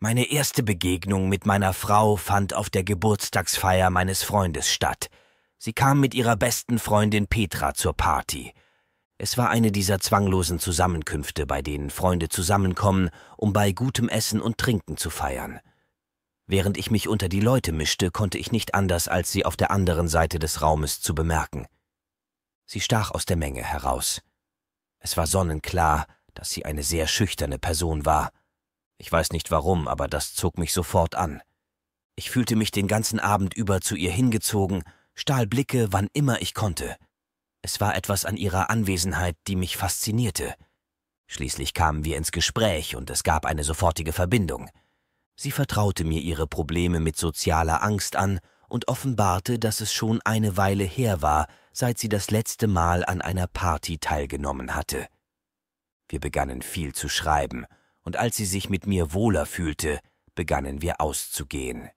Meine erste Begegnung mit meiner Frau fand auf der Geburtstagsfeier meines Freundes statt. Sie kam mit ihrer besten Freundin Petra zur Party. Es war eine dieser zwanglosen Zusammenkünfte, bei denen Freunde zusammenkommen, um bei gutem Essen und Trinken zu feiern. Während ich mich unter die Leute mischte, konnte ich nicht anders, als sie auf der anderen Seite des Raumes zu bemerken. Sie stach aus der Menge heraus. Es war sonnenklar, dass sie eine sehr schüchterne Person war. Ich weiß nicht warum, aber das zog mich sofort an. Ich fühlte mich den ganzen Abend über zu ihr hingezogen, stahl Blicke, wann immer ich konnte. Es war etwas an ihrer Anwesenheit, die mich faszinierte. Schließlich kamen wir ins Gespräch und es gab eine sofortige Verbindung. Sie vertraute mir ihre Probleme mit sozialer Angst an und offenbarte, dass es schon eine Weile her war, seit sie das letzte Mal an einer Party teilgenommen hatte. Wir begannen viel zu schreiben und als sie sich mit mir wohler fühlte, begannen wir auszugehen.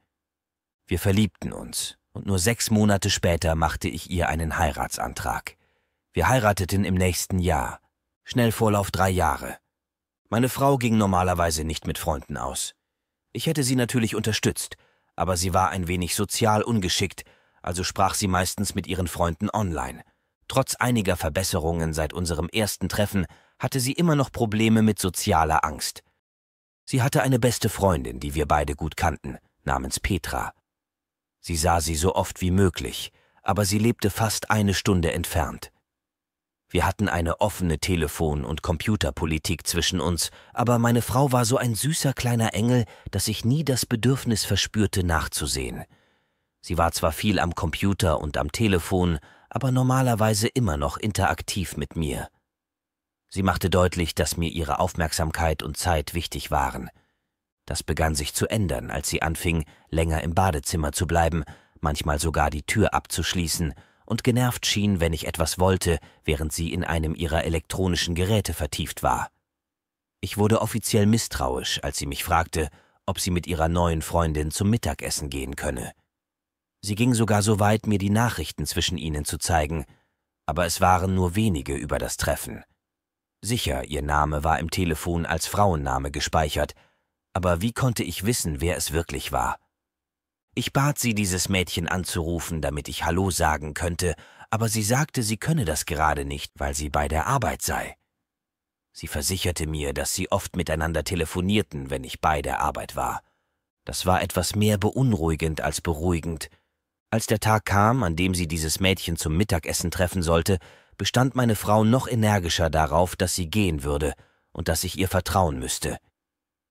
Wir verliebten uns, und nur sechs Monate später machte ich ihr einen Heiratsantrag. Wir heirateten im nächsten Jahr, Schnellvorlauf drei Jahre. Meine Frau ging normalerweise nicht mit Freunden aus. Ich hätte sie natürlich unterstützt, aber sie war ein wenig sozial ungeschickt, also sprach sie meistens mit ihren Freunden online. Trotz einiger Verbesserungen seit unserem ersten Treffen hatte sie immer noch Probleme mit sozialer Angst. Sie hatte eine beste Freundin, die wir beide gut kannten, namens Petra. Sie sah sie so oft wie möglich, aber sie lebte fast eine Stunde entfernt. Wir hatten eine offene Telefon- und Computerpolitik zwischen uns, aber meine Frau war so ein süßer kleiner Engel, dass ich nie das Bedürfnis verspürte, nachzusehen. Sie war zwar viel am Computer und am Telefon, aber normalerweise immer noch interaktiv mit mir. Sie machte deutlich, dass mir ihre Aufmerksamkeit und Zeit wichtig waren. Das begann sich zu ändern, als sie anfing, länger im Badezimmer zu bleiben, manchmal sogar die Tür abzuschließen und genervt schien, wenn ich etwas wollte, während sie in einem ihrer elektronischen Geräte vertieft war. Ich wurde offiziell misstrauisch, als sie mich fragte, ob sie mit ihrer neuen Freundin zum Mittagessen gehen könne. Sie ging sogar so weit, mir die Nachrichten zwischen ihnen zu zeigen, aber es waren nur wenige über das Treffen. Sicher, ihr Name war im Telefon als Frauenname gespeichert, aber wie konnte ich wissen, wer es wirklich war? Ich bat sie, dieses Mädchen anzurufen, damit ich Hallo sagen könnte, aber sie sagte, sie könne das gerade nicht, weil sie bei der Arbeit sei. Sie versicherte mir, dass sie oft miteinander telefonierten, wenn ich bei der Arbeit war. Das war etwas mehr beunruhigend als beruhigend. Als der Tag kam, an dem sie dieses Mädchen zum Mittagessen treffen sollte, bestand meine Frau noch energischer darauf, dass sie gehen würde und dass ich ihr vertrauen müsste.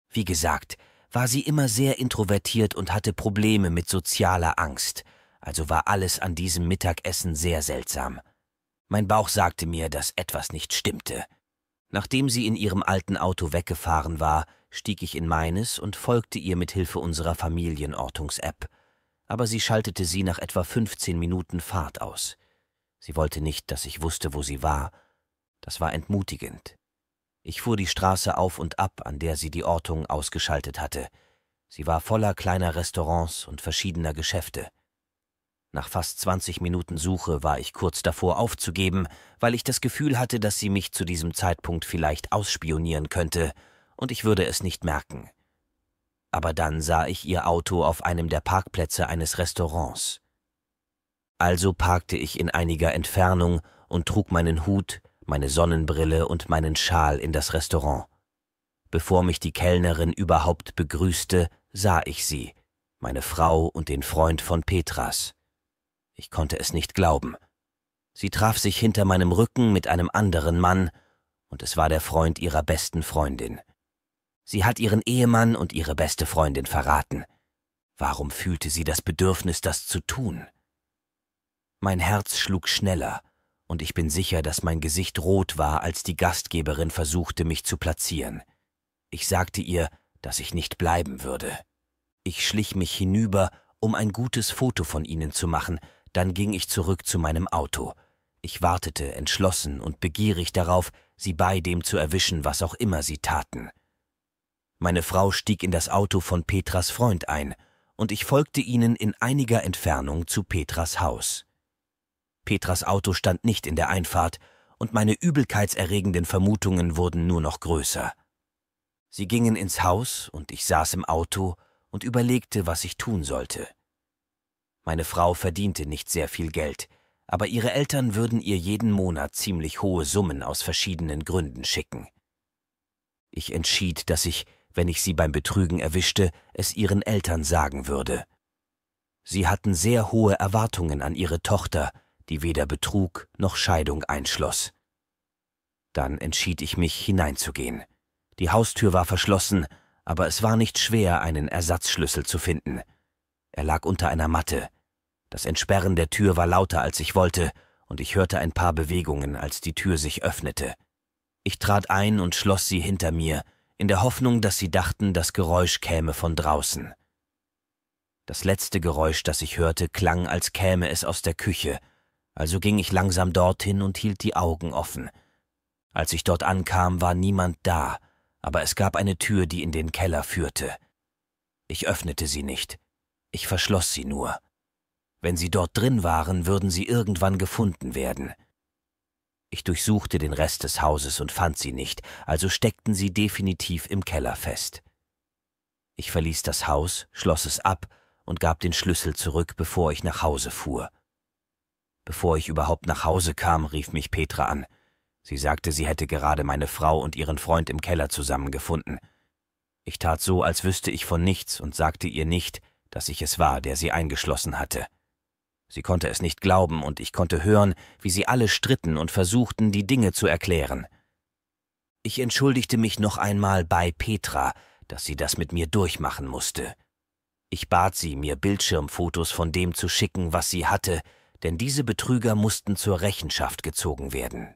Wie gesagt, war sie immer sehr introvertiert und hatte Probleme mit sozialer Angst, also war alles an diesem Mittagessen sehr seltsam. Mein Bauch sagte mir, dass etwas nicht stimmte. Nachdem sie in ihrem alten Auto weggefahren war, stieg ich in meines und folgte ihr mit Hilfe unserer Familienortungs-App. Aber sie schaltete sie nach etwa 15 Minuten Fahrt aus. Sie wollte nicht, dass ich wusste, wo sie war. Das war entmutigend. Ich fuhr die Straße auf und ab, an der sie die Ortung ausgeschaltet hatte. Sie war voller kleiner Restaurants und verschiedener Geschäfte. Nach fast 20 Minuten Suche war ich kurz davor aufzugeben, weil ich das Gefühl hatte, dass sie mich zu diesem Zeitpunkt vielleicht ausspionieren könnte, und ich würde es nicht merken. Aber dann sah ich ihr Auto auf einem der Parkplätze eines Restaurants. Also parkte ich in einiger Entfernung und trug meinen Hut, meine Sonnenbrille und meinen Schal in das Restaurant. Bevor mich die Kellnerin überhaupt begrüßte, sah ich sie, meine Frau und den Freund von Petras. Ich konnte es nicht glauben. Sie traf sich hinter meinem Rücken mit einem anderen Mann, und es war der Freund ihrer besten Freundin. Sie hat ihren Ehemann und ihre beste Freundin verraten. Warum fühlte sie das Bedürfnis, das zu tun? Mein Herz schlug schneller, und ich bin sicher, dass mein Gesicht rot war, als die Gastgeberin versuchte, mich zu platzieren. Ich sagte ihr, dass ich nicht bleiben würde. Ich schlich mich hinüber, um ein gutes Foto von ihnen zu machen, dann ging ich zurück zu meinem Auto. Ich wartete entschlossen und begierig darauf, sie bei dem zu erwischen, was auch immer sie taten. Meine Frau stieg in das Auto von Petras Freund ein, und ich folgte ihnen in einiger Entfernung zu Petras Haus. Petras Auto stand nicht in der Einfahrt, und meine übelkeitserregenden Vermutungen wurden nur noch größer. Sie gingen ins Haus, und ich saß im Auto und überlegte, was ich tun sollte. Meine Frau verdiente nicht sehr viel Geld, aber ihre Eltern würden ihr jeden Monat ziemlich hohe Summen aus verschiedenen Gründen schicken. Ich entschied, dass ich, wenn ich sie beim Betrügen erwischte, es ihren Eltern sagen würde. Sie hatten sehr hohe Erwartungen an ihre Tochter, die weder Betrug noch Scheidung einschloss. Dann entschied ich mich, hineinzugehen. Die Haustür war verschlossen, aber es war nicht schwer, einen Ersatzschlüssel zu finden. Er lag unter einer Matte. Das Entsperren der Tür war lauter, als ich wollte, und ich hörte ein paar Bewegungen, als die Tür sich öffnete. Ich trat ein und schloss sie hinter mir, in der Hoffnung, dass sie dachten, das Geräusch käme von draußen. Das letzte Geräusch, das ich hörte, klang, als käme es aus der Küche, also ging ich langsam dorthin und hielt die Augen offen. Als ich dort ankam, war niemand da, aber es gab eine Tür, die in den Keller führte. Ich öffnete sie nicht, ich verschloss sie nur. Wenn sie dort drin waren, würden sie irgendwann gefunden werden. Ich durchsuchte den Rest des Hauses und fand sie nicht, also steckten sie definitiv im Keller fest. Ich verließ das Haus, schloss es ab und gab den Schlüssel zurück, bevor ich nach Hause fuhr. Bevor ich überhaupt nach Hause kam, rief mich Petra an. Sie sagte, sie hätte gerade meine Frau und ihren Freund im Keller zusammengefunden. Ich tat so, als wüsste ich von nichts und sagte ihr nicht, dass ich es war, der sie eingeschlossen hatte. Sie konnte es nicht glauben, und ich konnte hören, wie sie alle stritten und versuchten, die Dinge zu erklären. Ich entschuldigte mich noch einmal bei Petra, dass sie das mit mir durchmachen musste. Ich bat sie, mir Bildschirmfotos von dem zu schicken, was sie hatte, denn diese Betrüger mussten zur Rechenschaft gezogen werden.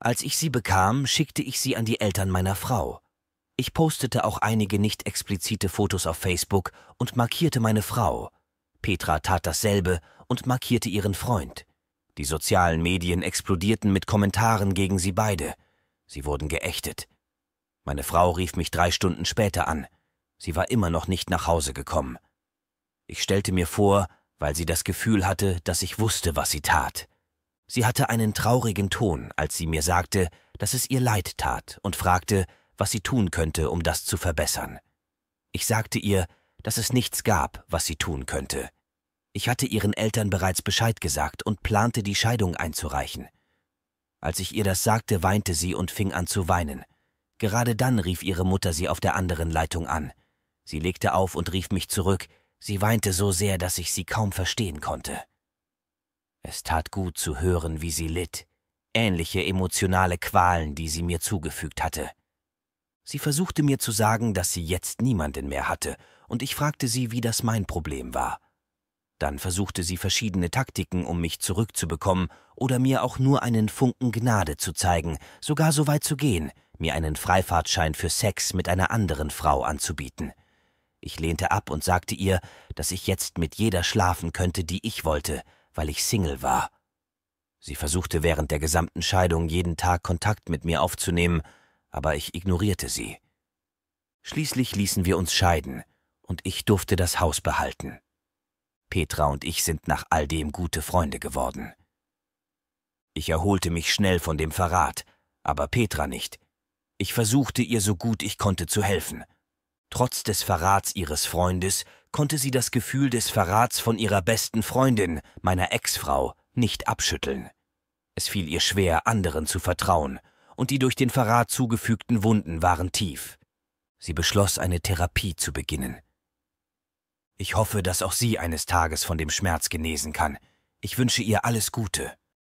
Als ich sie bekam, schickte ich sie an die Eltern meiner Frau. Ich postete auch einige nicht explizite Fotos auf Facebook und markierte meine Frau. Petra tat dasselbe und markierte ihren Freund. Die sozialen Medien explodierten mit Kommentaren gegen sie beide. Sie wurden geächtet. Meine Frau rief mich drei Stunden später an. Sie war immer noch nicht nach Hause gekommen. Ich stellte mir vor, weil sie das Gefühl hatte, dass ich wusste, was sie tat. Sie hatte einen traurigen Ton, als sie mir sagte, dass es ihr leid tat und fragte, was sie tun könnte, um das zu verbessern. Ich sagte ihr, dass es nichts gab, was sie tun könnte. Ich hatte ihren Eltern bereits Bescheid gesagt und plante, die Scheidung einzureichen. Als ich ihr das sagte, weinte sie und fing an zu weinen. Gerade dann rief ihre Mutter sie auf der anderen Leitung an. Sie legte auf und rief mich zurück, Sie weinte so sehr, dass ich sie kaum verstehen konnte. Es tat gut zu hören, wie sie litt, ähnliche emotionale Qualen, die sie mir zugefügt hatte. Sie versuchte mir zu sagen, dass sie jetzt niemanden mehr hatte, und ich fragte sie, wie das mein Problem war. Dann versuchte sie verschiedene Taktiken, um mich zurückzubekommen oder mir auch nur einen Funken Gnade zu zeigen, sogar so weit zu gehen, mir einen Freifahrtschein für Sex mit einer anderen Frau anzubieten. Ich lehnte ab und sagte ihr, dass ich jetzt mit jeder schlafen könnte, die ich wollte, weil ich Single war. Sie versuchte während der gesamten Scheidung jeden Tag Kontakt mit mir aufzunehmen, aber ich ignorierte sie. Schließlich ließen wir uns scheiden, und ich durfte das Haus behalten. Petra und ich sind nach all dem gute Freunde geworden. Ich erholte mich schnell von dem Verrat, aber Petra nicht. Ich versuchte ihr so gut ich konnte zu helfen. Trotz des Verrats ihres Freundes konnte sie das Gefühl des Verrats von ihrer besten Freundin, meiner Ex-Frau, nicht abschütteln. Es fiel ihr schwer, anderen zu vertrauen, und die durch den Verrat zugefügten Wunden waren tief. Sie beschloss, eine Therapie zu beginnen. Ich hoffe, dass auch sie eines Tages von dem Schmerz genesen kann. Ich wünsche ihr alles Gute.